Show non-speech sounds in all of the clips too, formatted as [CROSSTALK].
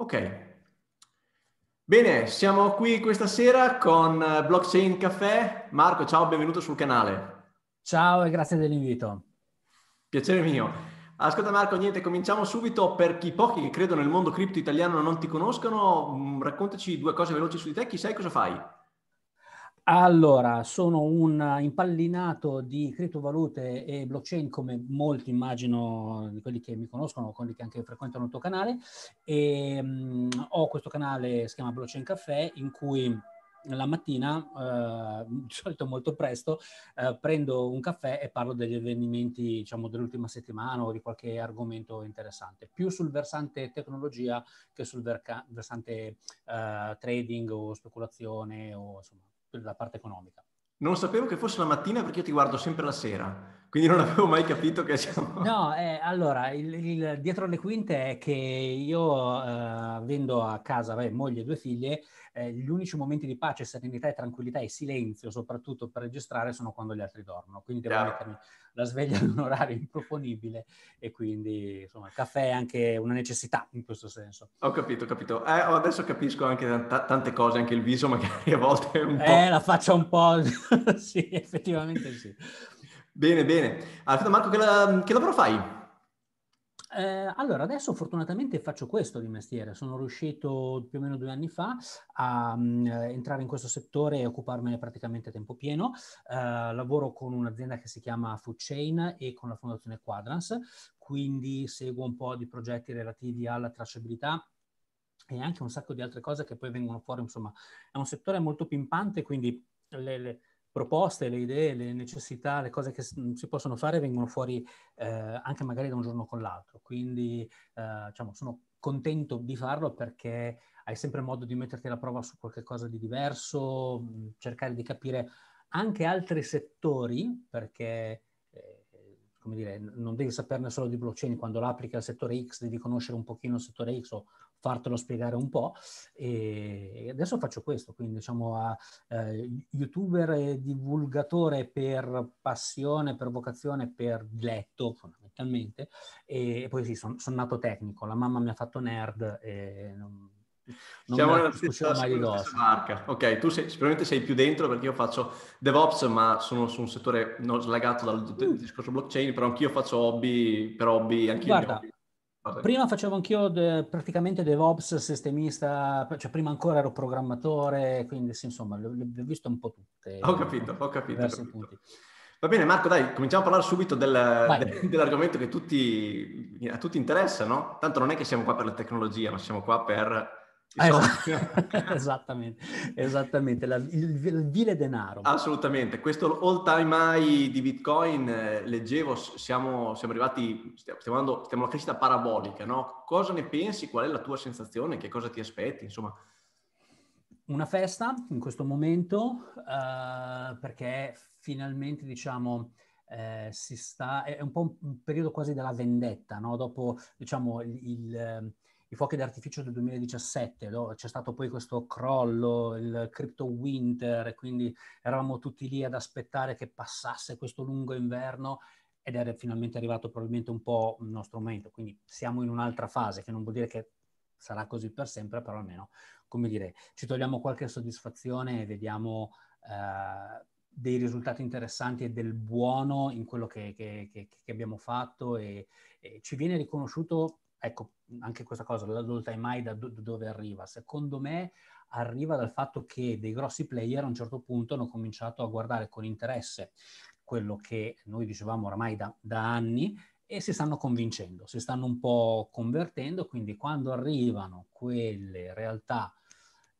Ok. Bene, siamo qui questa sera con eh, Blockchain Café. Marco, ciao, benvenuto sul canale. Ciao e grazie dell'invito. Piacere mio. Ascolta Marco, niente, cominciamo subito. Per chi pochi che credo nel mondo cripto italiano non ti conoscono, mm, raccontaci due cose veloci su di te. Chi sei, cosa fai? Allora, sono un impallinato di criptovalute e blockchain come molti immagino di quelli che mi conoscono, quelli che anche frequentano il tuo canale e ehm, mh, ho questo canale si chiama Blockchain Café in cui la mattina, eh, di solito molto presto, eh, prendo un caffè e parlo degli avvenimenti diciamo, dell'ultima settimana o di qualche argomento interessante, più sul versante tecnologia che sul verca- versante eh, trading o speculazione o insomma la parte economica. Non sapevo che fosse la mattina perché io ti guardo sempre la sera, quindi non [LAUGHS] avevo mai capito che siamo... [LAUGHS] No, eh, allora, il, il, dietro le quinte è che io, eh, avendo a casa beh, moglie e due figlie, eh, gli unici momenti di pace, serenità e tranquillità e silenzio, soprattutto per registrare, sono quando gli altri dormono. Quindi devo yeah. mettermi la sveglia ad un orario improponibile e quindi insomma il caffè è anche una necessità in questo senso. Ho capito, ho capito. Eh, oh, adesso capisco anche t- tante cose, anche il viso magari [LAUGHS] a volte è un po'... Eh, la faccia un po'... [LAUGHS] sì, effettivamente sì. bene, bene. Alfredo Marco, che, la- che lavoro fai? Eh, allora, adesso fortunatamente faccio questo di mestiere. Sono riuscito più o meno due anni fa a um, entrare in questo settore e occuparmene praticamente a tempo pieno. Uh, lavoro con un'azienda che si chiama Food Chain e con la Fondazione Quadrans, quindi seguo un po' di progetti relativi alla tracciabilità e anche un sacco di altre cose che poi vengono fuori. Insomma, è un settore molto pimpante, quindi le, le, proposte, le idee, le necessità, le cose che mm, si possono fare vengono fuori eh, anche magari da un giorno con l'altro. Quindi eh, diciamo, sono contento di farlo perché hai sempre modo di metterti alla prova su qualcosa di diverso, mm, cercare di capire anche altri settori, perché eh, come dire, non devi saperne solo di blockchain, quando l'applichi al settore X devi conoscere un pochino il settore X o fartelo spiegare un po'. E adesso faccio questo, quindi diciamo a eh, youtuber e divulgatore per passione, per vocazione, per letto fondamentalmente. E poi sì, sono son nato tecnico, la mamma mi ha fatto nerd e non, non Siamo nella stessa, marca. Ok, tu sei, sicuramente sei più dentro perché io faccio DevOps, ma sono su un settore non slegato dal mm. discorso blockchain, però anch'io faccio hobby per hobby, anch'io Guarda, Prima facevo anch'io de, praticamente DevOps, sistemista, cioè prima ancora ero programmatore, quindi sì, insomma, le, le ho viste un po' tutte. Ho capito, ho capito. Ho capito. Va bene Marco, dai, cominciamo a parlare subito del, de, dell'argomento che tutti, a tutti interessa, no? Tanto non è che siamo qua per la tecnologia, ma siamo qua per Esatto. [LAUGHS] esattamente, esattamente. La, il, il, vile denaro. Assolutamente, questo all time high di Bitcoin, eh, leggevo, siamo, siamo, arrivati, stiamo, stiamo andando, stiamo alla crescita parabolica, no? Cosa ne pensi? Qual è la tua sensazione? Che cosa ti aspetti? Insomma... Una festa in questo momento uh, perché finalmente diciamo... Eh, si sta, è un po' un, periodo quasi della vendetta, no? dopo diciamo il, il ehm, i fuochi d'artificio del 2017, no? c'è stato poi questo crollo, il crypto winter, e quindi eravamo tutti lì ad aspettare che passasse questo lungo inverno ed era finalmente arrivato probabilmente un po' il nostro momento, quindi siamo in un'altra fase che non vuol dire che sarà così per sempre, però almeno, come dire, ci togliamo qualche soddisfazione e vediamo... Eh, dei risultati interessanti e del buono in quello che, che, che, che abbiamo fatto e, e, ci viene riconosciuto ecco, anche questa cosa, l'adult time mai da do- dove arriva? Secondo me arriva dal fatto che dei grossi player a un certo punto hanno cominciato a guardare con interesse quello che noi dicevamo oramai da, da anni e si stanno convincendo, si stanno un po' convertendo, quindi quando arrivano quelle realtà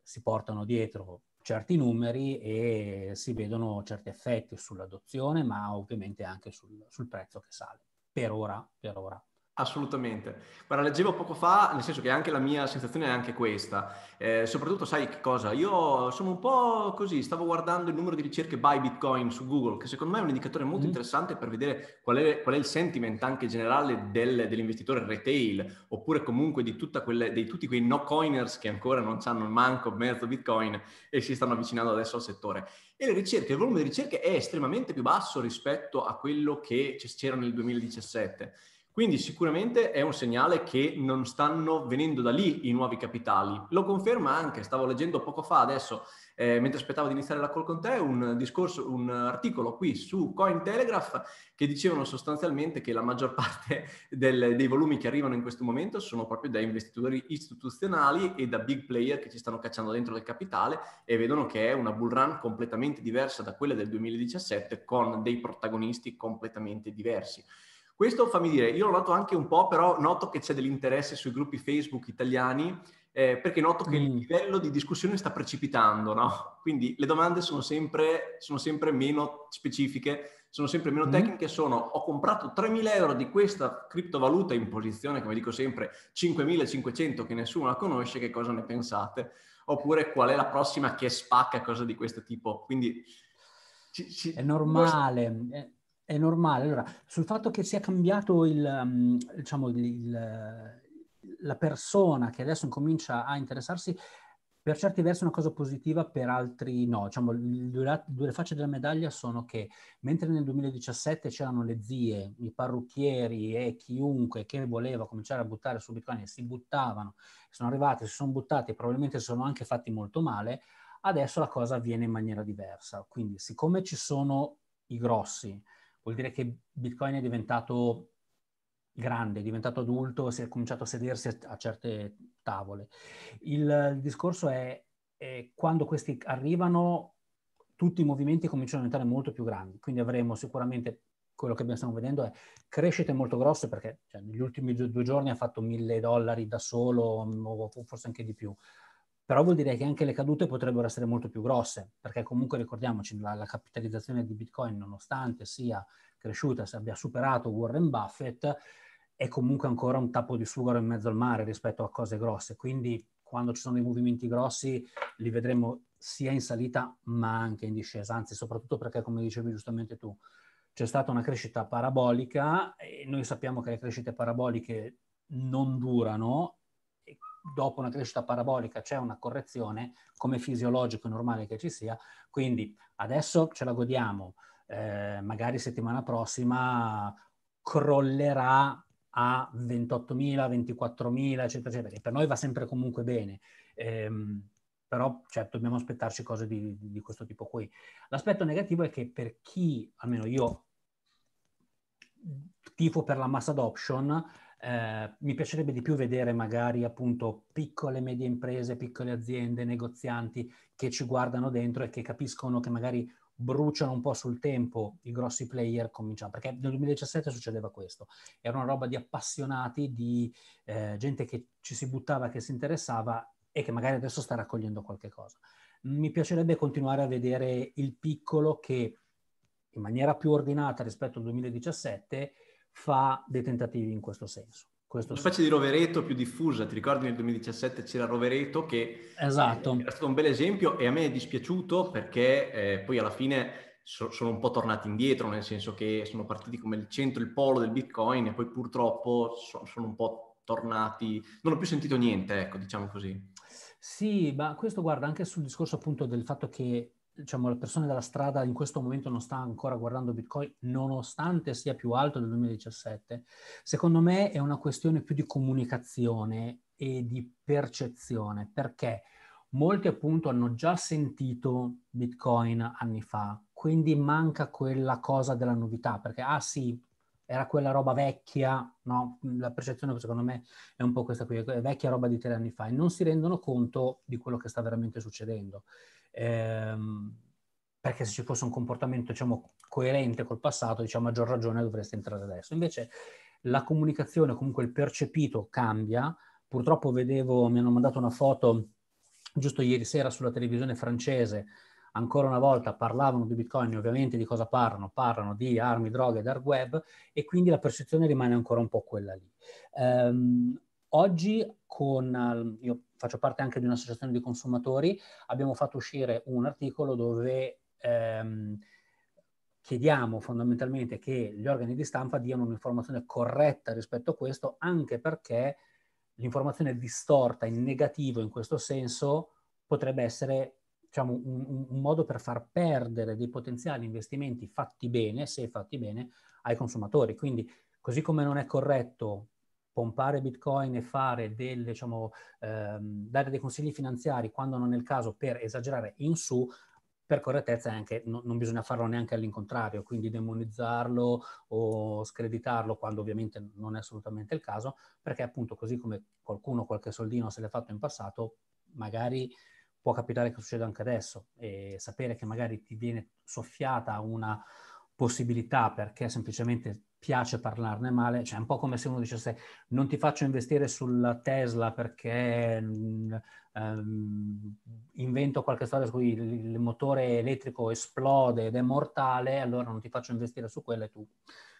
si portano dietro certi numeri e si vedono certi effetti sull'adozione, ma ovviamente anche sul, sul prezzo che sale. Per ora, per ora Assolutamente. Guarda, leggevo poco fa, nel senso che anche la mia sensazione è anche questa. Eh, soprattutto, sai che cosa? Io sono un po' così, stavo guardando il numero di ricerche by Bitcoin su Google, che secondo me è un indicatore molto mm. interessante per vedere qual è, qual è, il sentiment anche generale del, dell'investitore retail, oppure comunque di, quelle, di tutti quei no coiners che ancora non hanno manco mezzo Bitcoin e si stanno avvicinando adesso al settore. E le ricerche, il volume di ricerche è estremamente più basso rispetto a quello che c'era nel 2017. Quindi sicuramente è un segnale che non stanno venendo da lì i nuovi capitali. Lo conferma anche, stavo leggendo poco fa adesso, eh, mentre aspettavo di iniziare la call con te, un, discorso, un articolo qui su Cointelegraph che dicevano sostanzialmente che la maggior parte del, dei volumi che arrivano in questo momento sono proprio da investitori istituzionali e da big player che ci stanno cacciando dentro del capitale e vedono che è una bull run completamente diversa da quella del 2017 con dei protagonisti completamente diversi. Questo fammi dire, io l'ho noto anche un po', però noto che c'è dell'interesse sui gruppi Facebook italiani eh, perché noto che il mm. livello di discussione sta precipitando, no? Quindi le domande sono sempre, sono sempre meno specifiche, sono sempre meno mm. tecniche, sono ho comprato 3.000 euro di questa criptovaluta in posizione, come dico sempre, 5.500 che nessuno la conosce, che cosa ne pensate? Oppure qual è la prossima che spacca, cosa di questo tipo? Quindi... Ci, ci, è normale. Questo eh, è normale. Allora, sul fatto che sia cambiato il, mm, diciamo, il, la persona che adesso incomincia a interessarsi, per certi versi è una cosa positiva, per altri no. Diciamo, due, due facce della medaglia sono che mentre nel 2017 c'erano le zie, i parrucchieri e chiunque che voleva cominciare a buttare su Bitcoin e si buttavano, sono arrivati, si sono buttati e probabilmente si sono anche fatti molto male, adesso la cosa avviene in maniera diversa. Quindi siccome ci sono i grossi, vuol dire che Bitcoin è diventato grande, è diventato adulto, si è cominciato a sedersi a, a certe tavole. Il, il discorso è, è, quando questi arrivano, tutti i movimenti cominciano a diventare molto più grandi, quindi avremo sicuramente quello che stiamo vedendo è crescite molto grosse perché cioè, negli ultimi due, due giorni ha fatto mille dollari da solo, forse anche di più però vuol dire che anche le cadute potrebbero essere molto più grosse, perché comunque ricordiamoci la, la capitalizzazione di Bitcoin, nonostante sia cresciuta, se abbia superato Warren Buffett, è comunque ancora un tappo di sughero in mezzo al mare rispetto a cose grosse. Quindi quando ci sono dei movimenti grossi li vedremo sia in salita ma anche in discesa, anzi soprattutto perché come dicevi giustamente tu, c'è stata una crescita parabolica e noi sappiamo che le crescite paraboliche non durano dopo una crescita parabolica c'è una correzione, come fisiologico e normale che ci sia, quindi adesso ce la godiamo, eh, magari settimana prossima crollerà a 28.000, 24.000, eccetera, eccetera, che per noi va sempre comunque bene. Ehm, però certo dobbiamo aspettarci cose di, di, questo tipo qui. L'aspetto negativo è che per chi, almeno io, tifo per la mass adoption, eh, mi piacerebbe di più vedere magari appunto piccole e medie imprese, piccole aziende, negozianti che ci guardano dentro e che capiscono che magari bruciano un po' sul tempo i grossi player cominciano, perché nel 2017 succedeva questo, era una roba di appassionati, di eh, gente che ci si buttava, che si interessava e che magari adesso sta raccogliendo qualche cosa. Mi piacerebbe continuare a vedere il piccolo che in maniera più ordinata rispetto al 2017 fa dei tentativi in questo senso. Questo una specie di Rovereto più diffusa, ti ricordi nel 2017 c'era Rovereto che esatto. eh, stato un bel esempio e a me è dispiaciuto perché eh, poi alla fine so- sono un po' tornati indietro, nel senso che sono partiti come il centro, il polo del Bitcoin e poi purtroppo so- sono un po' tornati, non ho più sentito niente, ecco, diciamo così. Sì, ma questo guarda anche sul discorso appunto del fatto che diciamo, le persone della strada in questo momento non sta ancora guardando Bitcoin, nonostante sia più alto del 2017, secondo me è una questione più di comunicazione e di percezione, perché molti appunto hanno già sentito Bitcoin anni fa, quindi manca quella cosa della novità, perché ah sì, era quella roba vecchia, no? La percezione secondo me è un po' questa qui, è vecchia roba di tre anni fa e non si rendono conto di quello che sta veramente succedendo ehm, perché se ci fosse un comportamento diciamo, coerente col passato, diciamo, a maggior ragione dovreste entrare adesso. Invece la comunicazione, comunque il percepito cambia. Purtroppo vedevo, mi hanno mandato una foto giusto ieri sera sulla televisione francese, ancora una volta parlavano di Bitcoin, ovviamente di cosa parlano? Parlano di armi, droghe, dark web e quindi la percezione rimane ancora un po' quella lì. Um, Oggi con, ehm, io faccio parte anche di un'associazione di consumatori, abbiamo fatto uscire un articolo dove ehm, chiediamo fondamentalmente che gli organi di stampa diano un'informazione corretta rispetto a questo, anche perché l'informazione distorta in negativo in questo senso potrebbe essere diciamo, un, un, modo per far perdere dei potenziali investimenti fatti bene, se fatti bene, ai consumatori. Quindi, così come non è corretto pompare bitcoin e fare del, diciamo, ehm, dare dei consigli finanziari quando non è il caso per esagerare in su, per correttezza anche, no, non bisogna farlo neanche all'incontrario, quindi demonizzarlo o screditarlo quando ovviamente non è assolutamente il caso, perché appunto così come qualcuno qualche soldino se l'è fatto in passato, magari può capitare che succeda anche adesso e sapere che magari ti viene soffiata una possibilità perché semplicemente piace parlarne male, cioè è un po' come se uno dicesse non ti faccio investire sulla Tesla perché um, invento qualche storia su cui il, il, motore elettrico esplode ed è mortale, allora non ti faccio investire su quella e tu,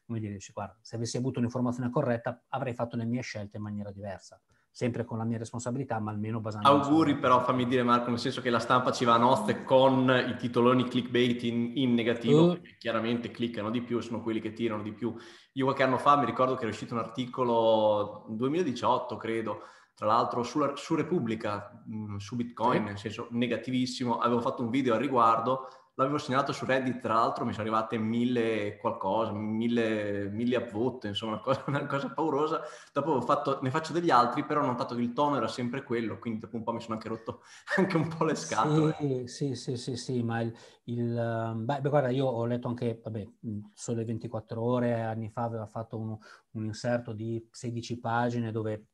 come dire, dici guarda, se avessi avuto un'informazione corretta avrei fatto le mie scelte in maniera diversa sempre con la mia responsabilità, ma almeno basandomi. Auguri però, fammi dire Marco, nel senso che la stampa ci va a nozze con i titoloni clickbait in, in negativo, uh. chiaramente cliccano di più, sono quelli che tirano di più. Io qualche anno fa mi ricordo che era uscito un articolo, 2018 credo, tra l'altro sulla, su Repubblica, mm, su Bitcoin, sì. nel senso negativissimo, avevo fatto un video al riguardo l'avevo segnalato su Reddit, tra l'altro mi sono arrivate mille qualcosa, mille, mille upvote, insomma una cosa, [LAUGHS] una cosa paurosa. Dopo fatto, ne faccio degli altri, però ho notato che il tono era sempre quello, quindi dopo un po' mi sono anche rotto [LAUGHS] anche un po' le scatole. Sì, sì, sì, sì, sì ma il... il ehm, beh, beh, guarda, io ho letto anche, vabbè, solo 24 ore, anni fa aveva fatto un, un inserto di 16 pagine dove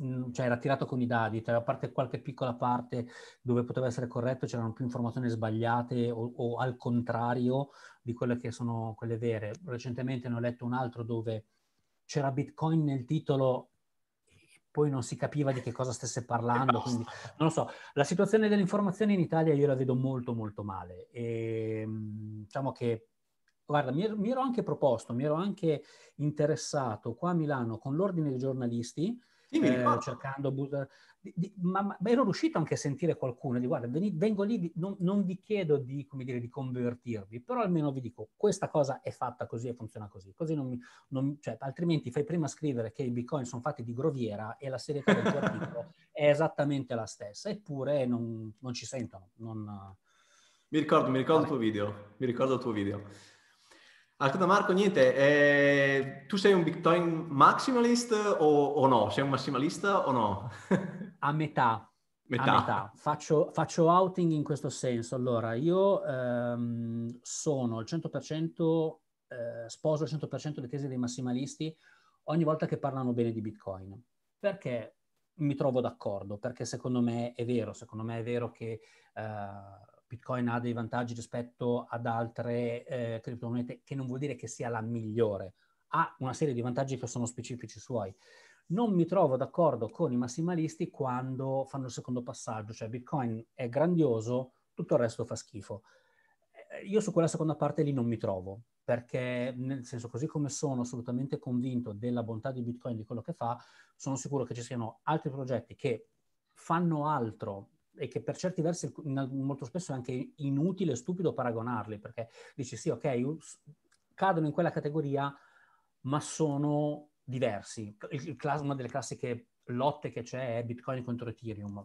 Mm, cioè era tirato con i dadi, cioè, a parte qualche piccola parte dove poteva essere corretto, c'erano più informazioni sbagliate o, o al contrario di quelle che sono quelle vere. Recentemente ne ho letto un altro dove c'era Bitcoin nel titolo poi non si capiva di che cosa stesse parlando, quindi non lo so. La situazione dell'informazione in Italia io la vedo molto molto male e ehm, diciamo che guarda, mi, er-, mi ero anche proposto, mi ero anche interessato qua a Milano con l'ordine dei giornalisti sì, eh, cercando bus- di, di, ma, ma, ero riuscito anche a sentire qualcuno di guarda, veni, vengo lì, vi, non, non, vi chiedo di, dire, di, convertirvi, però almeno vi dico questa cosa è fatta così e funziona così, così non mi, non, cioè, altrimenti fai prima scrivere che i bitcoin sono fatti di groviera e la serie del tuo [LAUGHS] articolo è esattamente la stessa, eppure non, non ci sentono. Mi ricordo, mi ricordo il tuo video, mi ricordo il tuo video. Ascolta ah, Marco, niente, eh, tu sei un Bitcoin maximalist o, o, no? Sei un massimalista o no? [LAUGHS] a metà. metà. A metà. Faccio, faccio, outing in questo senso. Allora, io ehm, sono al 100%, eh, sposo al 100% le tesi dei massimalisti ogni volta che parlano bene di Bitcoin. Perché mi trovo d'accordo? Perché secondo me è vero, secondo me è vero che... Eh, Bitcoin ha dei vantaggi rispetto ad altre eh, criptomonete, che non vuol dire che sia la migliore, ha una serie di vantaggi che sono specifici suoi. Non mi trovo d'accordo con i massimalisti quando fanno il secondo passaggio, cioè Bitcoin è grandioso, tutto il resto fa schifo. Eh, io su quella seconda parte lì non mi trovo, perché nel senso così come sono assolutamente convinto della bontà di Bitcoin, di quello che fa, sono sicuro che ci siano altri progetti che fanno altro e che per certi versi molto spesso è anche inutile e stupido paragonarli, perché dici sì, ok, cadono in quella categoria, ma sono diversi. Il, il, una delle classiche lotte che c'è è Bitcoin contro Ethereum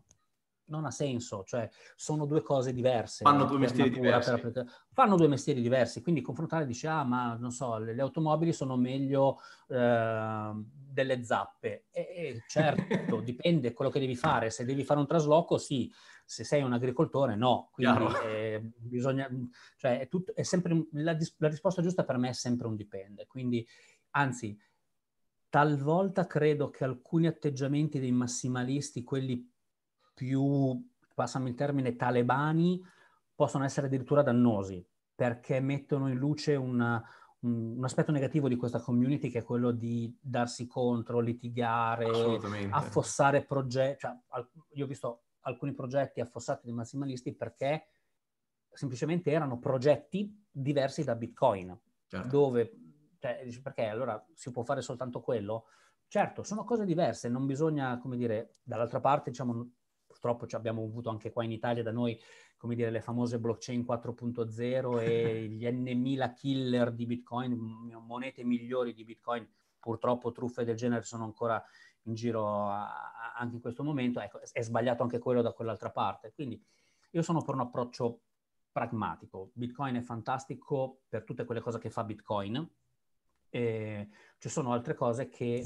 non ha senso, cioè sono due cose diverse. Fanno eh, due mestieri natura, diversi. Per... Fanno due mestieri diversi, quindi confrontare dice, ah ma non so, le, le automobili sono meglio eh, delle zappe. E, e certo, [LAUGHS] dipende quello che devi fare, se devi fare un trasloco sì, se sei un agricoltore no, quindi eh, bisogna, cioè è, tutto, è sempre, la, la risposta giusta per me è sempre un dipende, quindi anzi... Talvolta credo che alcuni atteggiamenti dei massimalisti, quelli più, passami il termine, talebani, possono essere addirittura dannosi, perché mettono in luce una, un, un, aspetto negativo di questa community che è quello di darsi contro, litigare, affossare progetti. Cioè, io ho visto alcuni progetti affossati dai massimalisti perché semplicemente erano progetti diversi da Bitcoin, certo. dove cioè, dici perché allora si può fare soltanto quello? Certo, sono cose diverse, non bisogna, come dire, dall'altra parte diciamo, purtroppo abbiamo avuto anche qua in Italia da noi, come dire, le famose blockchain 4.0 e [LAUGHS] gli N1000 killer di Bitcoin, monete migliori di Bitcoin, purtroppo truffe del genere sono ancora in giro a, a, anche in questo momento, ecco, è sbagliato anche quello da quell'altra parte. Quindi io sono per un approccio pragmatico. Bitcoin è fantastico per tutte quelle cose che fa Bitcoin. Eh, ci sono altre cose che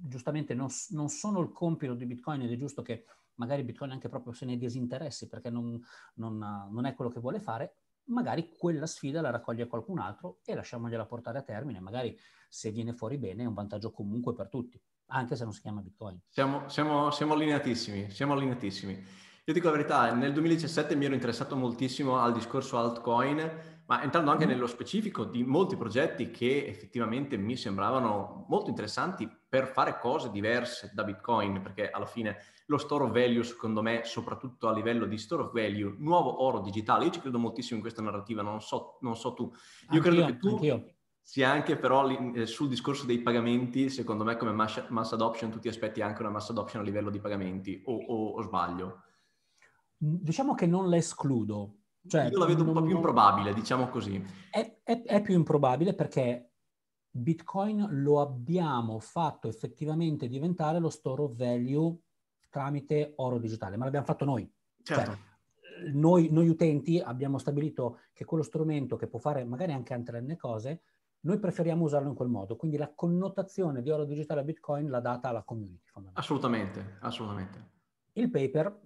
giustamente non, non, sono il compito di Bitcoin ed è giusto che magari Bitcoin anche proprio se ne disinteressi perché non, non, non è quello che vuole fare, magari quella sfida la raccoglie qualcun altro e lasciamogliela portare a termine. Magari se viene fuori bene è un vantaggio comunque per tutti, anche se non si chiama Bitcoin. Siamo, siamo, siamo allineatissimi, siamo allineatissimi. Io dico la verità, nel 2017 mi ero interessato moltissimo al discorso altcoin, ma entrando anche mm. nello specifico di molti progetti che effettivamente mi sembravano molto interessanti per fare cose diverse da Bitcoin, perché alla fine lo store of value, secondo me, soprattutto a livello di store of value, nuovo oro digitale, io ci credo moltissimo in questa narrativa, non so, non so tu. Io anch'io, credo che tu anch'io. sia anche però eh, sul discorso dei pagamenti, secondo me come mass, mass, adoption tu ti aspetti anche una mass adoption a livello di pagamenti, o, o, o sbaglio? Mm, diciamo che non l'escludo. Cioè, io la vedo non, un po' più improbabile, diciamo così. È, è, è più improbabile perché Bitcoin lo abbiamo fatto effettivamente diventare lo store of value tramite oro digitale, ma l'abbiamo fatto noi. Cioè, certo. Cioè, noi, noi, utenti abbiamo stabilito che quello strumento che può fare magari anche altre cose, noi preferiamo usarlo in quel modo. Quindi la connotazione di oro digitale a Bitcoin l'ha data alla community. Assolutamente, assolutamente. Il paper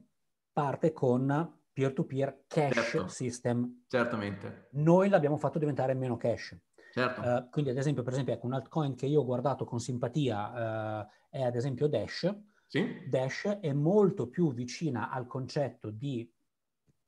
parte con peer-to-peer cash certo. system. Certamente. Noi l'abbiamo fatto diventare meno cash. Certo. Uh, quindi ad esempio, per esempio, ecco, un altcoin che io ho guardato con simpatia uh, è ad esempio Dash. Sì. Dash è molto più vicina al concetto di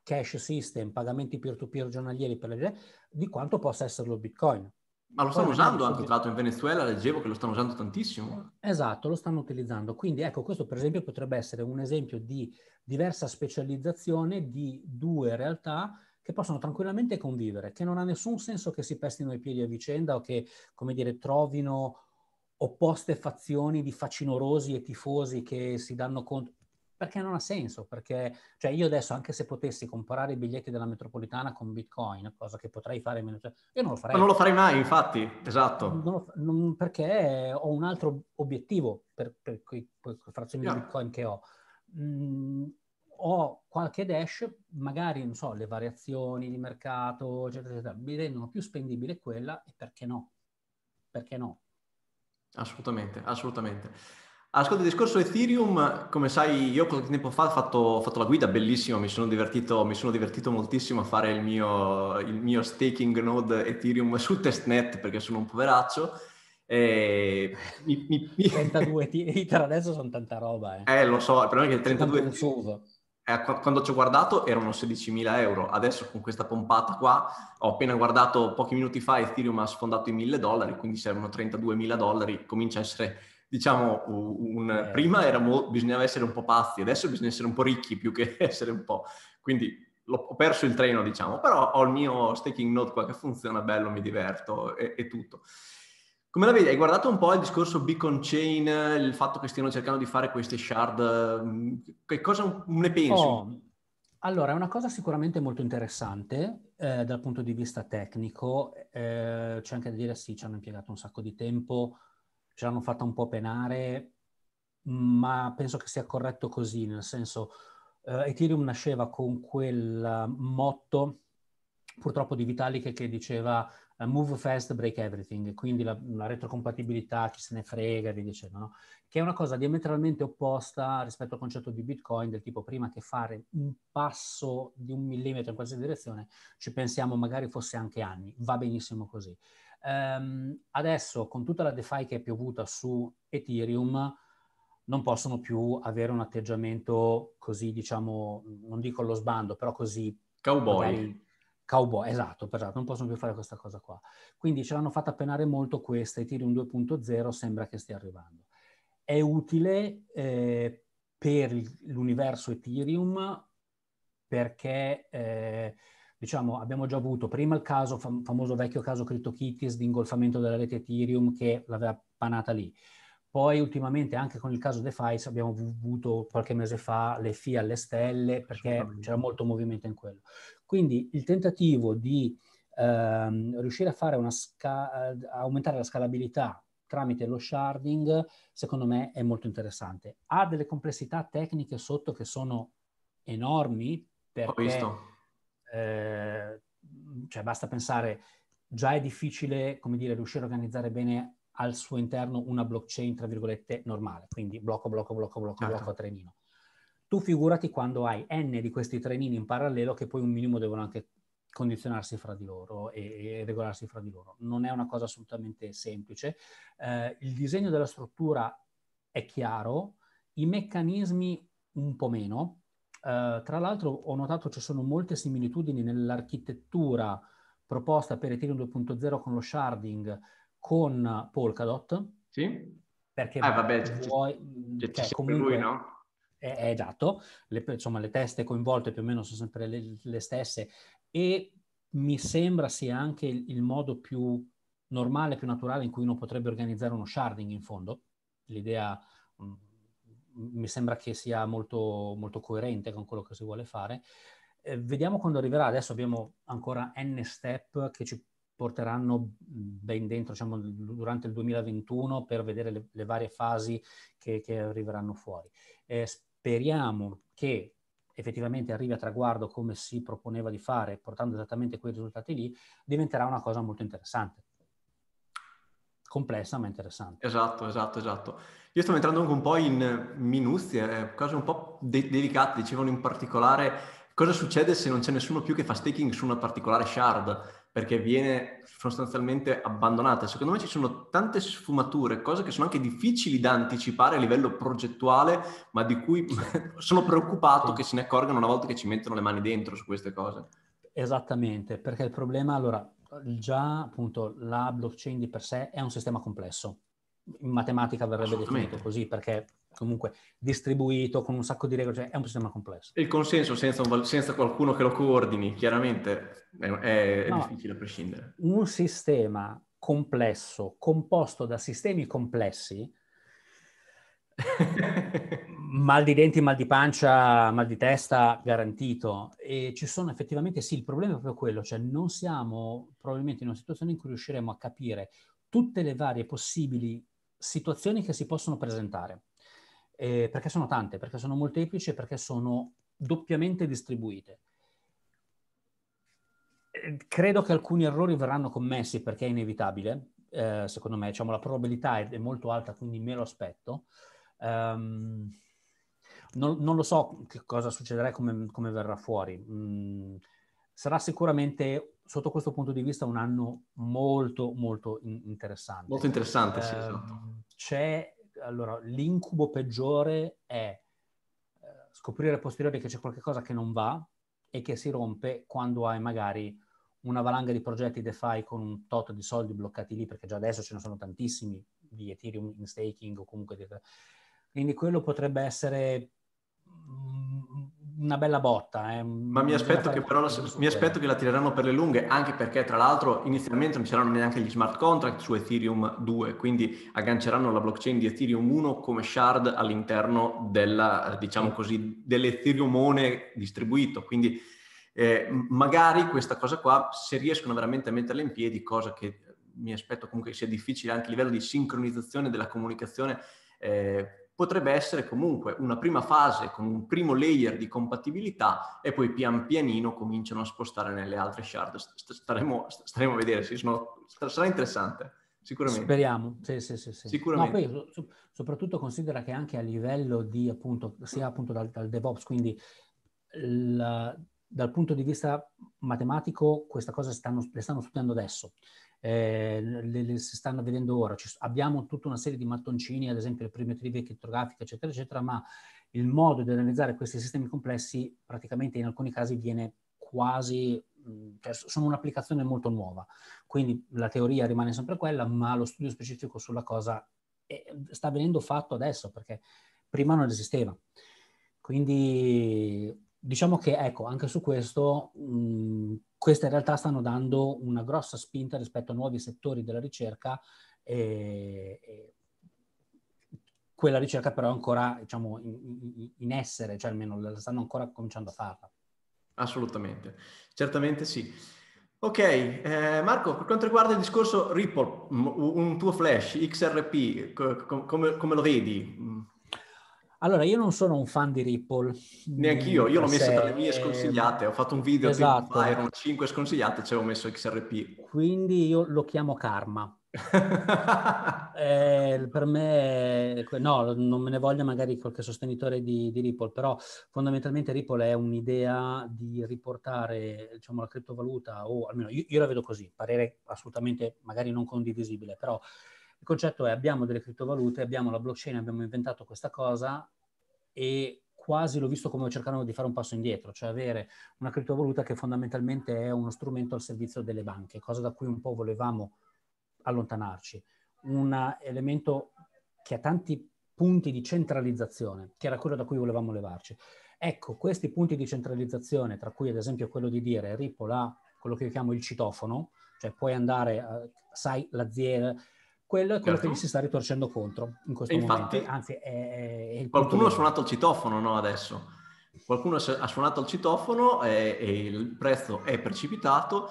cash system, pagamenti peer-to-peer giornalieri per le di quanto possa esserlo Bitcoin. Ma lo stanno usando anche, tra l'altro, in Venezuela leggevo che lo stanno usando tantissimo. Esatto, lo stanno utilizzando. Quindi, ecco, questo per esempio potrebbe essere un esempio di diversa specializzazione di due realtà che possono tranquillamente convivere, che non ha nessun senso che si pestino i piedi a vicenda o che, come dire, trovino opposte fazioni di facinorosi e tifosi che si danno conto perché non ha senso, perché cioè io adesso anche se potessi comprare i biglietti della metropolitana con Bitcoin, cosa che potrei fare meno, cioè, io non lo farei. Ma non lo farei mai, infatti, esatto. Non lo, non, perché ho un altro obiettivo per, per quei, frazioni no. di Bitcoin che ho. Mm, ho qualche dash, magari, non so, le variazioni di mercato, eccetera, eccetera, mi rendono più spendibile quella e perché no? Perché no? Assolutamente, assolutamente. Ascolta, il discorso Ethereum, come sai, io qualche tempo fa ho fatto, fatto la guida, bellissima, mi sono, divertito, mi sono divertito moltissimo a fare il mio, il mio staking node Ethereum su testnet perché sono un poveraccio. Eh, mi, mi, mi... 32 [LAUGHS] Ether adesso sono tanta roba. Eh, eh lo so, il problema è che 32 Ether... Eh, quando ci ho guardato erano 16.000 euro, adesso con questa pompata qua ho appena guardato pochi minuti fa Ethereum ha sfondato i 1.000 dollari, quindi servono 32.000 dollari, comincia a essere diciamo un... Eh, prima era mo... bisognava essere un po' pazzi, adesso bisogna essere un po' ricchi più che [LAUGHS] essere un po'... quindi ho perso il treno diciamo, però ho il mio staking note qua che funziona bello, mi diverto e tutto. Come la vedi? Hai guardato un po' il discorso Beacon Chain, il fatto che stiano cercando di fare queste shard? Che cosa ne pensi? Oh, allora, è una cosa sicuramente molto interessante eh, dal punto di vista tecnico. Eh, c'è anche da dire, sì, ci hanno impiegato un sacco di tempo, ce l'hanno fatta un po' penare, ma penso che sia corretto così, nel senso, eh, Ethereum nasceva con quel eh, motto, purtroppo di Vitalik, che diceva uh, move fast, break everything, quindi la, la, retrocompatibilità, chi se ne frega, via dicendo, no? che è una cosa diametralmente opposta rispetto al concetto di Bitcoin, del tipo prima che fare un passo di un millimetro in qualsiasi direzione, ci pensiamo magari fosse anche anni, va benissimo così. Um, adesso, con tutta la DeFi che è piovuta su Ethereum, non possono più avere un atteggiamento così, diciamo, non dico lo sbando, però così... Cowboy. Magari, Cowboy, esatto, esatto, non possono più fare questa cosa qua. Quindi ce l'hanno fatta penare molto questa, i tiri un 2.0 sembra che stia arrivando. È utile eh, per l'universo Ethereum perché, eh, diciamo, abbiamo già avuto prima il caso, fam- famoso vecchio caso CryptoKitties di ingolfamento della rete Ethereum che l'aveva panata lì. Poi ultimamente anche con il caso DeFi abbiamo avuto qualche mese fa le FI alle stelle perché c'era molto movimento in quello. Quindi il tentativo di ehm, riuscire a, fare una sca- aumentare la scalabilità tramite lo sharding secondo me è molto interessante. Ha delle complessità tecniche sotto che sono enormi perché eh, cioè basta pensare già è difficile come dire, riuscire a organizzare bene al suo interno una blockchain, tra virgolette, normale, quindi blocco, blocco, blocco, blocco, certo. blocco a trenino. Tu figurati quando hai n di questi trenini in parallelo che poi un minimo devono anche condizionarsi fra di loro e, e regolarsi fra di loro. Non è una cosa assolutamente semplice. Eh, il disegno della struttura è chiaro, i meccanismi un po' meno. Eh, tra l'altro ho notato ci sono molte similitudini nell'architettura proposta per Ethereum 2.0 con lo sharding, con Polkadot. Sì. Perché ah, vabbè, vuoi, c'è, cioè, comunque, lui, no? È, eh, è eh, esatto, le, insomma le teste coinvolte più o meno sono sempre le, le stesse e mi sembra sia anche il, il, modo più normale, più naturale in cui uno potrebbe organizzare uno sharding in fondo. L'idea mm, mm, mi sembra che sia molto, molto coerente con quello che si vuole fare. Eh, vediamo quando arriverà, adesso abbiamo ancora n step che ci porteranno ben dentro, diciamo, durante il 2021 per vedere le, le varie fasi che, che arriveranno fuori. Eh, speriamo che effettivamente arrivi a traguardo come si proponeva di fare, portando esattamente quei risultati lì, diventerà una cosa molto interessante. Complessa ma interessante. Esatto, esatto, esatto. Io sto entrando anche un po' in minuzie, eh, cose un po' de- delicate, dicevano in particolare cosa succede se non c'è nessuno più che fa staking su una particolare shard perché viene sostanzialmente abbandonata. Secondo me ci sono tante sfumature, cose che sono anche difficili da anticipare a livello progettuale, ma di cui [LAUGHS] sono preoccupato che se ne accorgano una volta che ci mettono le mani dentro su queste cose. Esattamente, perché il problema, allora, già appunto la blockchain di per sé è un sistema complesso. In matematica verrebbe definito così, perché comunque distribuito con un sacco di regole, cioè è un sistema complesso. Il consenso senza, un, senza qualcuno che lo coordini, chiaramente è, è no, difficile a prescindere. Un sistema complesso, composto da sistemi complessi, [LAUGHS] mal di denti, mal di pancia, mal di testa garantito. E ci sono effettivamente, sì, il problema è proprio quello, cioè non siamo probabilmente in una situazione in cui riusciremo a capire tutte le varie possibili situazioni che si possono presentare eh, perché sono tante, perché sono molteplici e perché sono doppiamente distribuite. Eh, credo che alcuni errori verranno commessi perché è inevitabile, eh, secondo me, diciamo, la probabilità è, è, molto alta, quindi me lo aspetto. Um, non, non, lo so che cosa succederà e come, come, verrà fuori. Mm, sarà sicuramente, sotto questo punto di vista, un anno molto, molto in- interessante. Molto interessante, eh, sì, ehm, esatto. C'è allora, l'incubo peggiore è eh, scoprire a posteriori che c'è qualcosa che non va e che si rompe quando hai magari una valanga di progetti DeFi con un tot di soldi bloccati lì, perché già adesso ce ne sono tantissimi di Ethereum in staking o comunque di... Quindi quello potrebbe essere mm, una bella botta. Eh. Ma mi aspetto, che, però, mi aspetto che la tireranno per le lunghe, anche perché tra l'altro inizialmente non c'erano neanche gli smart contract su Ethereum 2, quindi agganceranno la blockchain di Ethereum 1 come shard all'interno della, diciamo così, dell'Ethereumone distribuito. Quindi eh, magari questa cosa qua, se riescono veramente a metterla in piedi, cosa che mi aspetto comunque sia difficile anche a livello di sincronizzazione della comunicazione, eh, potrebbe essere comunque una prima fase con un primo layer di compatibilità e poi pian pianino cominciano a spostare nelle altre shard. Staremo, staremo a vedere, sì, sono, sarà interessante. Sicuramente. Speriamo, sì, sì, sì. sì. Sicuramente. No, poi, soprattutto considera che anche a livello di appunto, sia appunto dal, dal DevOps, quindi la, dal punto di vista matematico questa cosa stanno, le stanno studiando adesso eh, le, le, si stanno vedendo ora. Ci, abbiamo tutta una serie di mattoncini, ad esempio le primitive chitrografiche, eccetera, eccetera, ma il modo di analizzare questi sistemi complessi praticamente in alcuni casi viene quasi cioè, sono un'applicazione molto nuova, quindi la teoria rimane sempre quella, ma lo studio specifico sulla cosa è, eh, sta venendo fatto adesso perché prima non esisteva. Quindi diciamo che ecco, anche su questo mh, queste in realtà stanno dando una grossa spinta rispetto a nuovi settori della ricerca. E, e quella ricerca però è ancora diciamo, in, in, essere, cioè almeno la stanno ancora cominciando a farla. Assolutamente, certamente sì. Ok, eh, Marco, per quanto riguarda il discorso Ripple, un tuo flash, XRP, come, come lo vedi? Allora, io non sono un fan di Ripple. Neanch'io, mm, io, l'ho messo tra le mie sconsigliate. Ho fatto un video esatto. tempo fa, esatto. erano 5 sconsigliate, ci avevo messo XRP. Quindi io lo chiamo karma. [LAUGHS] eh, per me, no, non me ne voglia magari qualche sostenitore di, di Ripple, però fondamentalmente Ripple è un'idea di riportare diciamo, la criptovaluta, o almeno io, io la vedo così, parere assolutamente magari non condivisibile, però il concetto è abbiamo delle criptovalute, abbiamo la blockchain, abbiamo inventato questa cosa e quasi l'ho visto come cercano di fare un passo indietro, cioè avere una criptovaluta che fondamentalmente è uno strumento al servizio delle banche, cosa da cui un po' volevamo allontanarci. Un elemento che ha tanti punti di centralizzazione, che era quello da cui volevamo levarci. Ecco, questi punti di centralizzazione, tra cui ad esempio quello di dire Ripple ha quello che io chiamo il citofono, cioè puoi andare, sai l'azienda, quello è quello certo. che gli certo. si sta ritorcendo contro in questo e momento. Anzi, è, è qualcuno ha suonato il citofono no, adesso. Qualcuno ha suonato il citofono e, e, il prezzo è precipitato.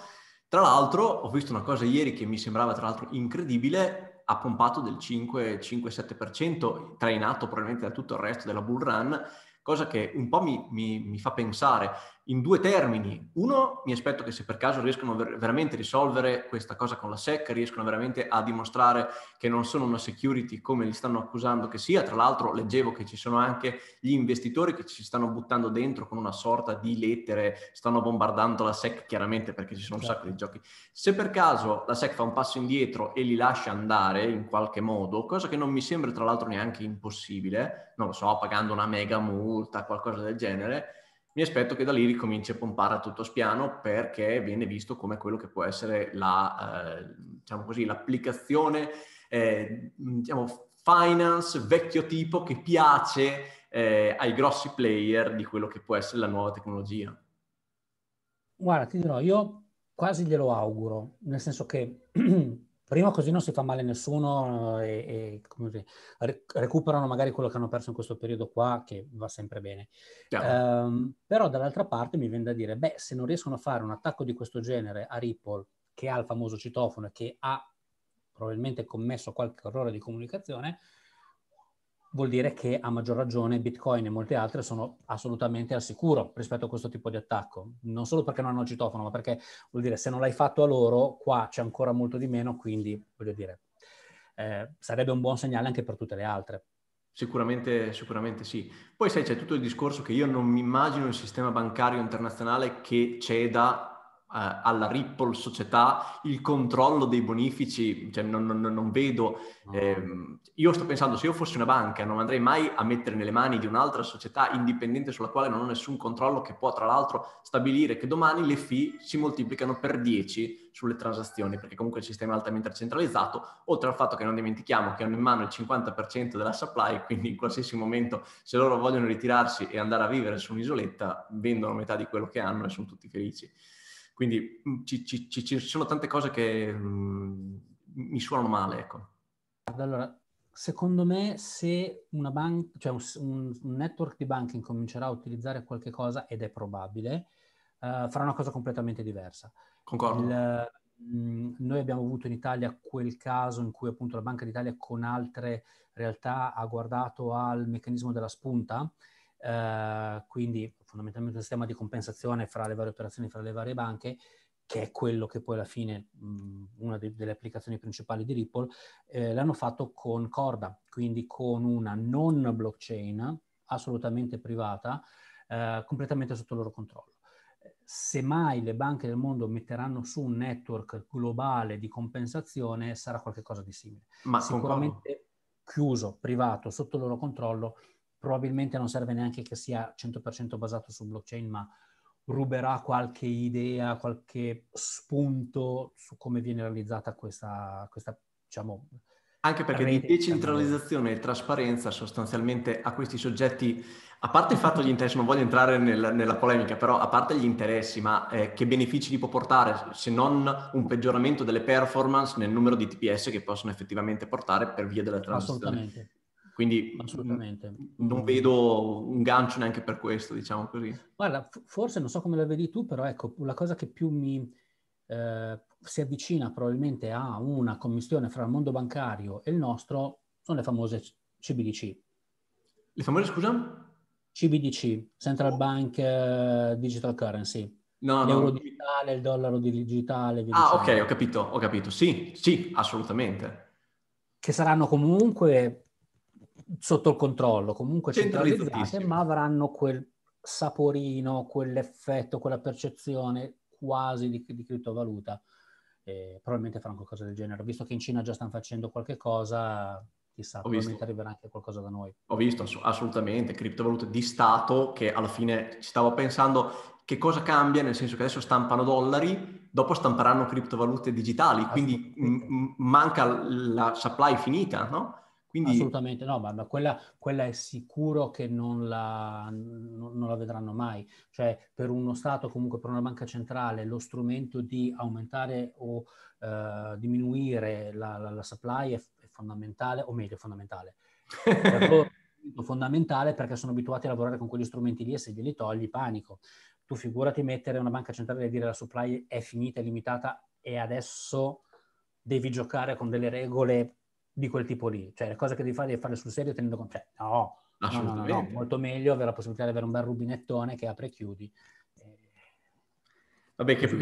Tra l'altro, ho visto una cosa ieri che mi sembrava tra l'altro incredibile, ha pompato del 5-7%, trainato probabilmente da tutto il resto della bull run, cosa che un po' mi, mi, mi fa pensare in due termini. Uno, mi aspetto che se per caso riescono ver- veramente a risolvere questa cosa con la SEC, riescono veramente a dimostrare che non sono una security come li stanno accusando che sia. Tra l'altro leggevo che ci sono anche gli investitori che ci stanno buttando dentro con una sorta di lettere, stanno bombardando la SEC chiaramente perché ci sono un sacco di giochi. Se per caso la SEC fa un passo indietro e li lascia andare in qualche modo, cosa che non mi sembra tra l'altro neanche impossibile, non lo so, pagando una mega multa, qualcosa del genere, mi aspetto che da lì ricominci a pompare a tutto spiano perché viene visto come quello che può essere la, eh, diciamo così, l'applicazione eh, diciamo finance vecchio tipo che piace eh, ai grossi player di quello che può essere la nuova tecnologia. Guarda, ti dirò, io quasi glielo auguro, nel senso che [CLEARS THROAT] Prima così non si fa male a nessuno eh, e, e dire, recuperano magari quello che hanno perso in questo periodo qua, che va sempre bene. Um, però dall'altra parte mi viene da dire, beh, se non riescono a fare un attacco di questo genere a Ripple, che ha il famoso citofono e che ha probabilmente commesso qualche errore di comunicazione, vuol dire che a maggior ragione Bitcoin e molte altre sono assolutamente al sicuro rispetto a questo tipo di attacco. Non solo perché non hanno il citofono, ma perché vuol dire se non l'hai fatto a loro, qua c'è ancora molto di meno, quindi voglio dire, eh, sarebbe un buon segnale anche per tutte le altre. Sicuramente, sicuramente sì. Poi sai, c'è tutto il discorso che io non mi immagino un sistema bancario internazionale che ceda eh, alla Ripple società, il controllo dei bonifici, cioè non, non, non vedo... Mm. Ehm, io sto pensando, se io fossi una banca non andrei mai a mettere nelle mani di un'altra società indipendente sulla quale non ho nessun controllo che può tra l'altro stabilire che domani le fee si moltiplicano per 10 sulle transazioni, perché comunque il sistema è altamente centralizzato, oltre al fatto che non dimentichiamo che hanno in mano il 50% della supply, quindi in qualsiasi momento se loro vogliono ritirarsi e andare a vivere su un'isoletta, vendono metà di quello che hanno e sono tutti felici. Quindi mm, ci, ci, ci, ci sono tante cose che mh, mm, mi suonano male, ecco. Allora, secondo me se una ban- cioè un, un, network di banking comincerà a utilizzare qualche cosa, ed è probabile, uh, farà una cosa completamente diversa. Concordo. Il, mm, noi abbiamo avuto in Italia quel caso in cui appunto la Banca d'Italia con altre realtà ha guardato al meccanismo della spunta, eh, quindi fondamentalmente un sistema di compensazione fra le varie operazioni, fra le varie banche, che è quello che poi alla fine mh, mm, una de- delle applicazioni principali di Ripple, eh, l'hanno fatto con Corda, quindi con una non blockchain assolutamente privata, eh, completamente sotto il loro controllo. Semmai le banche del mondo metteranno su un network globale di compensazione, sarà qualcosa di simile. Ma sicuramente chiuso, privato, sotto il loro controllo, probabilmente non serve neanche che sia 100% basato su blockchain, ma ruberà qualche idea, qualche spunto su come viene realizzata questa, questa diciamo, anche perché di diciamo, decentralizzazione e trasparenza sostanzialmente a questi soggetti, a parte il esatto. fatto gli interessi, non voglio entrare nel, nella polemica, però a parte gli interessi, ma eh, che benefici li può portare se non un peggioramento delle performance nel numero di TPS che possono effettivamente portare per via della trasparenza? Assolutamente. Quindi Assolutamente. non vedo un gancio neanche per questo, diciamo così. Guarda, forse non so come la vedi tu, però ecco, la cosa che più mi eh, si avvicina probabilmente a una commissione fra il mondo bancario e il nostro sono le famose CBDC. Le famose, scusa? CBDC, Central oh. Bank eh, Digital Currency. No, L'euro no. digitale, il dollaro digitale. Ah, diciamo. ok, ho capito, ho capito. Sì, sì, assolutamente. Che saranno comunque sotto il controllo, comunque centralizzate, ma avranno quel saporino, quell'effetto, quella percezione quasi di, di criptovaluta. Eh, probabilmente faranno qualcosa del genere. Visto che in Cina già stanno facendo qualche cosa, chissà, Ho probabilmente visto. arriverà anche qualcosa da noi. Ho visto ass- assolutamente criptovalute di Stato che alla fine stavo pensando che cosa cambia, nel senso che adesso stampano dollari, dopo stamperanno criptovalute digitali, quindi m- manca la supply finita, no? Quindi... Assolutamente no, ma, ma quella, quella, è sicuro che non la, non, non la, vedranno mai. Cioè per uno Stato, comunque per una banca centrale, lo strumento di aumentare o eh, diminuire la, la, la supply è, è, fondamentale, o meglio, è fondamentale. [LAUGHS] È fondamentale perché sono abituati a lavorare con quegli strumenti lì e se glieli togli panico. Tu figurati mettere una banca centrale e dire la supply è finita, è limitata e adesso devi giocare con delle regole di quel tipo lì. Cioè, le cose che devi fare devi fare sul serio tenendo conto. Cioè, no, no, no, no, no, molto meglio avere la possibilità di avere un bel rubinettone che apre e chiudi. Vabbè, che in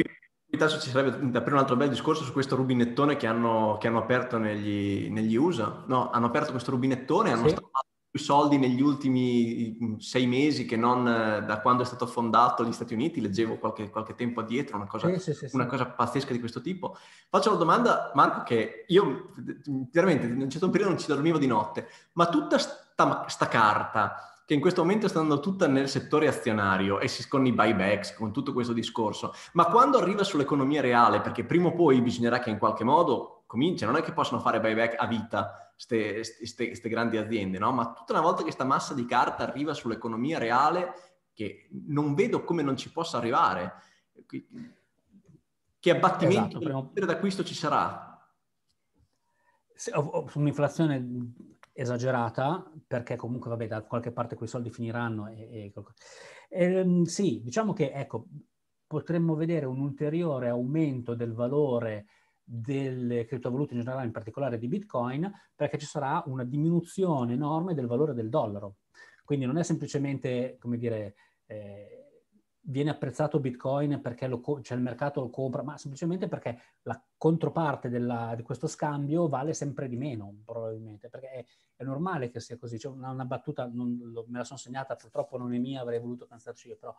che ci sarebbe da aprire un altro bel discorso su questo rubinettone che hanno, che hanno aperto negli, negli, USA. No, hanno aperto questo rubinettone e hanno sì. stampato soldi negli ultimi mm, sei mesi che non eh, da quando è stato fondato gli Stati Uniti, leggevo qualche, qualche tempo addietro una, cosa, sì, sì, sì, una cosa, pazzesca di questo tipo. Faccio la domanda, Marco, che io veramente in un certo periodo non ci dormivo di notte, ma tutta sta, sta carta che in questo momento sta andando tutta nel settore azionario e si, con i buybacks, con tutto questo discorso, ma quando arriva sull'economia reale, perché prima o poi bisognerà che in qualche modo comincia, non è che possono fare buyback a vita queste grandi aziende, no? ma tutta una volta che questa massa di carta arriva sull'economia reale, che non vedo come non ci possa arrivare, che abbattimento esatto, del potere d'acquisto ci sarà? ho, Un'inflazione esagerata, perché comunque vabbè, da qualche parte quei soldi finiranno. E, e, e, ehm, sì, diciamo che ecco, potremmo vedere un ulteriore aumento del valore delle criptovalute in generale, in particolare di Bitcoin, perché ci sarà una diminuzione enorme del valore del dollaro. Quindi non è semplicemente, come dire, eh, viene apprezzato Bitcoin perché co- cioè il mercato lo compra, ma semplicemente perché la controparte della, di questo scambio vale sempre di meno, probabilmente, perché è, è normale che sia così. C'è una, una battuta, non, lo, me la sono segnata, purtroppo non è mia, avrei voluto pensarci io, però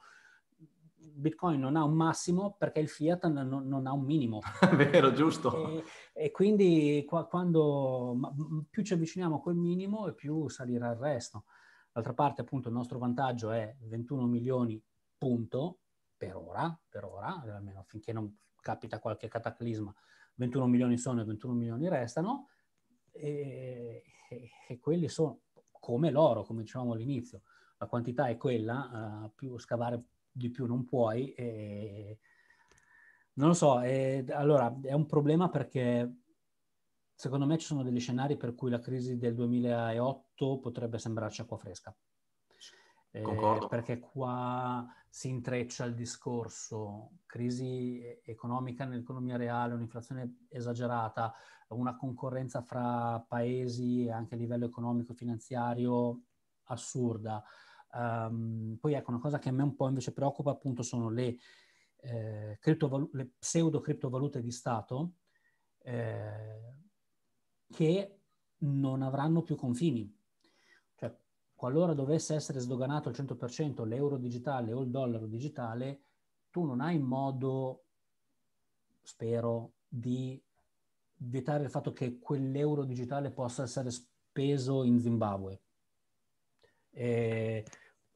Bitcoin non ha un massimo perché il fiat non, non ha un minimo. [LAUGHS] Vero, giusto. E, e quindi qua, quando ma, più ci avviciniamo a quel minimo e più salirà il resto. D'altra parte, appunto, il nostro vantaggio è 21 milioni, punto, per ora, per ora, almeno finché non capita qualche cataclisma, 21 milioni sono e 21 milioni restano, e, e, e quelli sono come l'oro, come dicevamo all'inizio. La quantità è quella, uh, più scavare di più non puoi. E... Non lo so, e... allora è un problema perché secondo me ci sono degli scenari per cui la crisi del 2008 potrebbe sembrarci acqua fresca. Eh, perché qua si intreccia il discorso crisi economica nell'economia reale, un'inflazione esagerata, una concorrenza fra paesi anche a livello economico e finanziario assurda, Um, poi ecco, una cosa che a me un po' invece preoccupa appunto sono le, eh, criptovalu- le pseudo criptovalute di Stato eh, che non avranno più confini. Cioè, qualora dovesse essere sdoganato al 100% l'euro digitale o il dollaro digitale, tu non hai modo, spero, di vietare il fatto che quell'euro digitale possa essere speso in Zimbabwe. E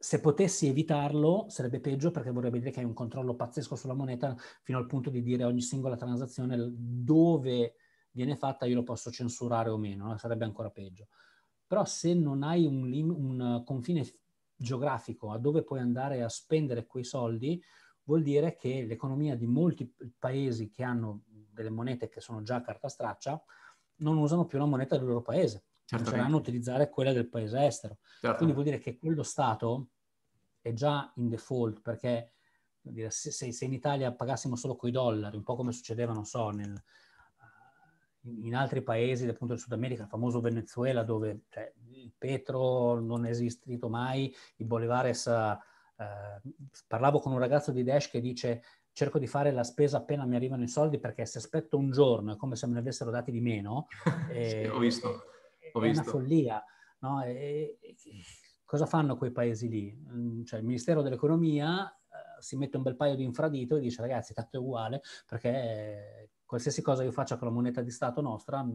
se potessi evitarlo sarebbe peggio perché vorrebbe dire che hai un controllo pazzesco sulla moneta fino al punto di dire ogni singola transazione dove viene fatta io lo posso censurare o meno, eh, sarebbe ancora peggio. Però se non hai un, lim- un confine geografico a dove puoi andare a spendere quei soldi, vuol dire che l'economia di molti paesi che hanno delle monete che sono già a carta straccia non usano più la moneta del loro paese, Certamente. cominceranno a utilizzare quella del paese estero. Certo. Quindi vuol dire che quello Stato è già in default perché se, se, se in Italia pagassimo solo coi dollari, un po' come succedeva, non so, nel, eh, in altri paesi, del punto del Sud America, il famoso Venezuela, dove cioè, il petro non è esistito mai, i bolivares... Eh, parlavo con un ragazzo di Dash che dice cerco di fare la spesa appena mi arrivano i soldi perché se aspetto un giorno è come se me ne avessero dati di meno. [LAUGHS] sì, e, ho eh, visto. Ho è visto. una follia. No? E, e, Cosa fanno quei paesi lì? Mm, cioè, il Ministero dell'Economia eh, si mette un bel paio di infradito e dice ragazzi, tanto è uguale, perché qualsiasi cosa io faccia con la moneta di Stato nostra mm,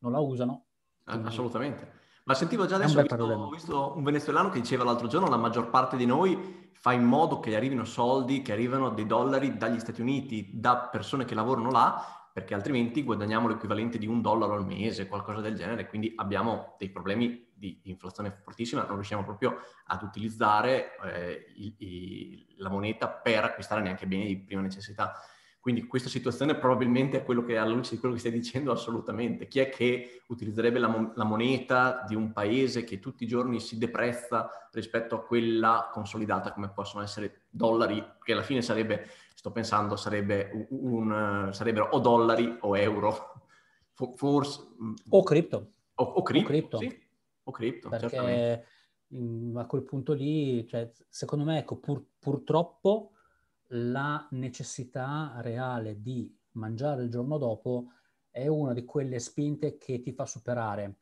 non la usano. Ah, assolutamente. Ma sentivo già adesso, ho visto, ho visto, un venezuelano che diceva l'altro giorno, la maggior parte di noi fa in modo che arrivino soldi, che arrivano dei dollari dagli Stati Uniti, da persone che lavorano là, perché altrimenti guadagniamo l'equivalente di un dollaro al mese, qualcosa del genere, quindi abbiamo dei problemi di inflazione fortissima, non riusciamo proprio ad utilizzare eh, i, i, la moneta per acquistare neanche beni di prima necessità. Quindi questa situazione probabilmente è quello che, alla luce di quello che stai dicendo, assolutamente. Chi è che utilizzerebbe la, mo- la moneta di un paese che tutti i giorni si deprezza rispetto a quella consolidata, come possono essere dollari, che alla fine sarebbe, sto pensando, sarebbe un, sarebbero o dollari o euro, forse... Mm, o cripto. O, o cripto, o cripto. Sì. O cripto, perché certamente. a quel punto lì, cioè, secondo me, ecco, pur, purtroppo la necessità reale di mangiare il giorno dopo è una di quelle spinte che ti fa superare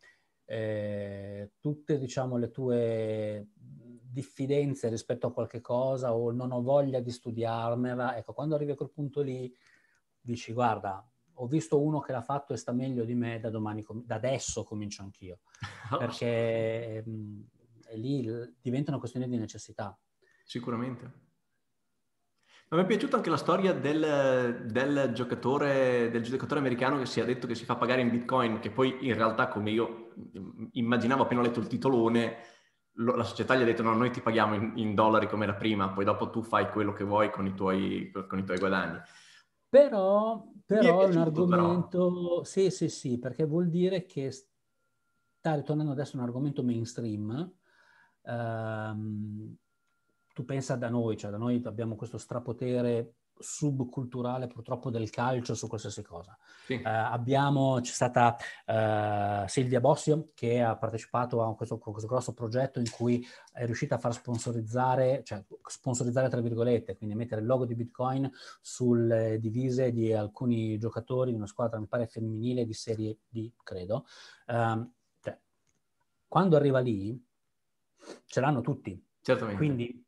eh, tutte diciamo, le tue diffidenze rispetto a qualche cosa o non ho voglia di studiarmela. Ecco, quando arrivi a quel punto lì dici guarda, ho visto uno che l'ha fatto e sta meglio di me, da domani, da adesso comincio anch'io, [LAUGHS] perché mh, ehm, lì diventa una questione di necessità. Sicuramente. Ma mi è piaciuta anche la storia del, del, giocatore, del, giocatore, americano che si è detto che si fa pagare in bitcoin, che poi in realtà, come io immaginavo appena ho letto il titolone, lo, la società gli ha detto no, noi ti paghiamo in, in, dollari come era prima, poi dopo tu fai quello che vuoi con i tuoi, con i tuoi guadagni. Però però è, è, un argomento, però. sì, sì, sì, perché vuol dire che sta ritornando adesso un argomento mainstream. Uh, tu pensa da noi, cioè da noi abbiamo questo strapotere subculturale purtroppo del calcio su qualsiasi cosa. Sì. Eh, abbiamo, c'è stata eh, Silvia Bossio che ha partecipato a questo, questo, grosso progetto in cui è riuscita a far sponsorizzare, cioè sponsorizzare tra virgolette, quindi mettere il logo di Bitcoin sulle divise di alcuni giocatori di una squadra, mi pare femminile, di serie D, credo. Eh, cioè, quando arriva lì, ce l'hanno tutti. Certamente. Quindi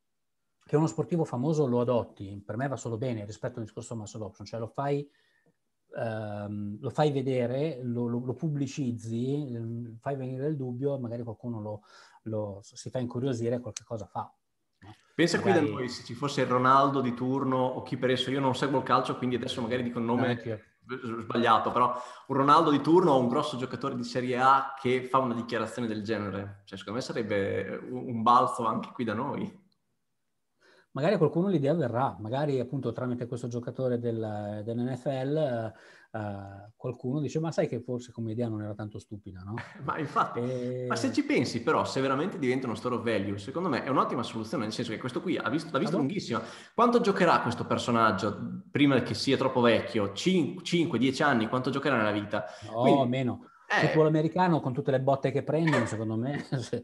che uno sportivo famoso lo adotti, per me va solo bene rispetto al discorso mass adoption, cioè lo fai, ehm, lo fai vedere, lo, lo, lo, pubblicizzi, ehm, fai venire il dubbio, magari qualcuno lo, si fa incuriosire, qualche cosa fa. Pensa magari... qui da noi se ci fosse Ronaldo di turno o chi per esso, io non seguo il calcio quindi adesso magari dico il nome eh, sbagliato, però un Ronaldo di turno o un grosso giocatore di Serie A che fa una dichiarazione del genere, cioè secondo me sarebbe eh, un balzo anche qui da noi magari a qualcuno l'idea verrà, magari appunto tramite questo giocatore del, dell'NFL eh, eh, qualcuno dice ma sai che forse come idea non era tanto stupida, no? [LAUGHS] ma infatti, e... ma se ci pensi però, se veramente diventa uno store of value, secondo me è un'ottima soluzione, nel senso che questo qui ha visto, l'ha visto lunghissima. Quanto giocherà questo personaggio prima che sia troppo vecchio? 5-10 anni? Quanto giocherà nella vita? No, Quindi, meno. Eh... Il football americano con tutte le botte che prendono, secondo me... [LAUGHS]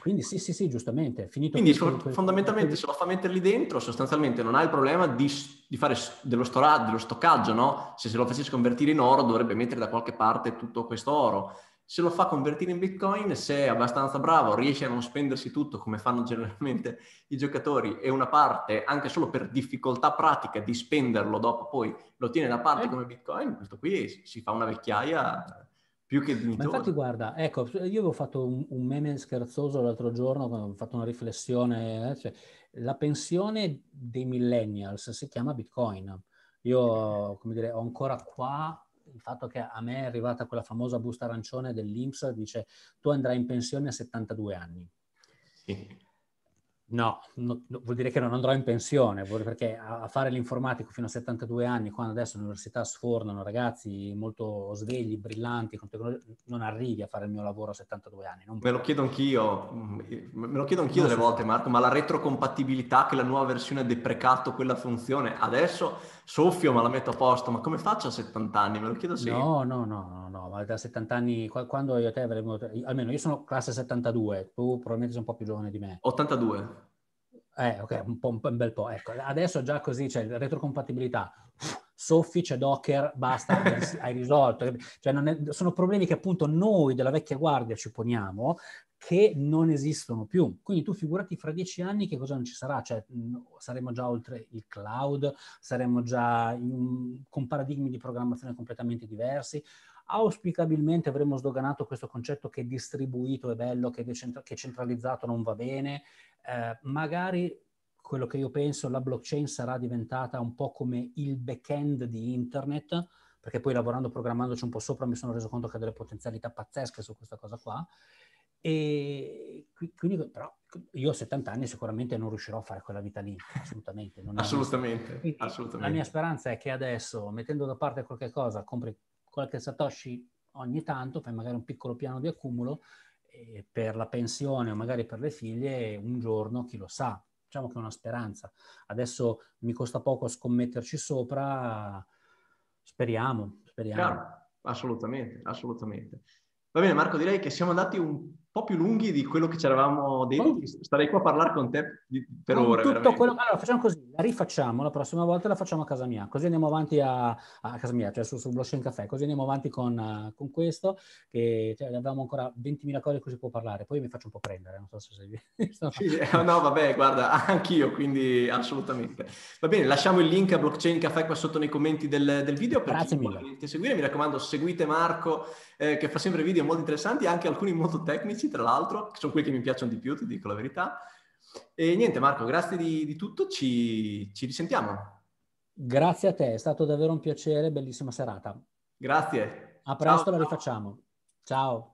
Quindi sì, sì, sì, giustamente. Finito Quindi finito fondamentalmente quel... se lo fa mettere lì dentro, sostanzialmente non ha il problema di, di fare dello, stora, dello stoccaggio, no? Se se lo facesse convertire in oro dovrebbe mettere da qualche parte tutto questo oro. Se lo fa convertire in bitcoin, se è abbastanza bravo, riesce a non spendersi tutto come fanno generalmente [LAUGHS] i giocatori e una parte, anche solo per difficoltà pratica di spenderlo dopo, poi lo tiene da parte eh. come bitcoin, questo qui si fa una vecchiaia più che dignitoso. Ma infatti guarda, ecco, io avevo fatto un, un meme scherzoso l'altro giorno, ho fatto una riflessione, eh, cioè, la pensione dei millennials si chiama Bitcoin. Io, come dire, ho ancora qua il fatto che a me è arrivata quella famosa busta arancione dell'Inps, dice tu andrai in pensione a 72 anni. Sì. No, no, vuol dire che non andrò in pensione, perché a, fare l'informatico fino a 72 anni, quando adesso l'università sfornano ragazzi molto svegli, brillanti, non arrivi a fare il mio lavoro a 72 anni. Mm, me lo chiedo anch'io, me lo chiedo anch'io delle so. volte Marco, ma la retrocompatibilità che la nuova versione ha deprecato quella funzione, adesso soffio ma la metto a posto, ma come faccio a 70 anni? Me lo chiedo sì. No, no, no, no, no, ma da 70 anni, quando io e te avremo, almeno io sono classe 72, tu probabilmente sei un po' più giovane di me. 82. Eh, ok, un, po', un bel po'. Ecco, adesso già così c'è cioè, retrocompatibilità. Soffi, c'è Docker, basta, hai risolto. Cioè, è, sono problemi che appunto noi della vecchia guardia ci poniamo che non esistono più. Quindi tu figurati fra dieci anni che cosa non ci sarà, cioè mm, saremo già oltre il cloud, saremo già in, con paradigmi di programmazione completamente diversi. Auspicabilmente avremo sdoganato questo concetto che distribuito è bello, che, decent- che centralizzato non va bene. Eh, magari quello che io penso, la blockchain sarà diventata un po' come il back-end di internet, perché poi lavorando, programmandoci un po' sopra, mi sono reso conto che ha delle potenzialità pazzesche su questa cosa qua. E quindi, però, io a 70 anni sicuramente non riuscirò a fare quella vita lì, assolutamente. assolutamente, assolutamente. La mia speranza è che adesso, mettendo da parte qualche cosa, compri qualche Satoshi ogni tanto, fai magari un piccolo piano di accumulo per la pensione o magari per le figlie un giorno, chi lo sa, diciamo che è una speranza. Adesso mi costa poco scommetterci sopra, speriamo, speriamo. Chiaro, assolutamente, assolutamente. Va bene Marco, direi che siamo andati un po' più lunghi di quello che ci eravamo detti. Starei qua a parlare con te per ore. Tutto Quello... Allora, facciamo così, la rifacciamo, la prossima volta la facciamo a casa mia, così andiamo avanti a, a casa mia, cioè su, su Blockchain caffè. così andiamo avanti con, eh, con questo, che cioè, abbiamo ancora 20.000 cose di cui si può parlare, poi mi faccio un po' prendere, non so se sei... sì, eh, no, vabbè, guarda, [LAUGHS] anch'io, quindi assolutamente. Va bene, lasciamo il link a Blockchain caffè qua sotto nei commenti del, del video, per Grazie mille. volete seguire, mi raccomando, seguite Marco, eh, che fa sempre video molto interessanti, anche alcuni molto tecnici, tecnici, tra l'altro, che sono quelli che mi piacciono di più, ti dico la verità. E niente Marco, grazie di, di tutto, ci, ci risentiamo. Grazie a te, è stato davvero un piacere, bellissima serata. Grazie. A presto, ciao, la rifacciamo. Ciao.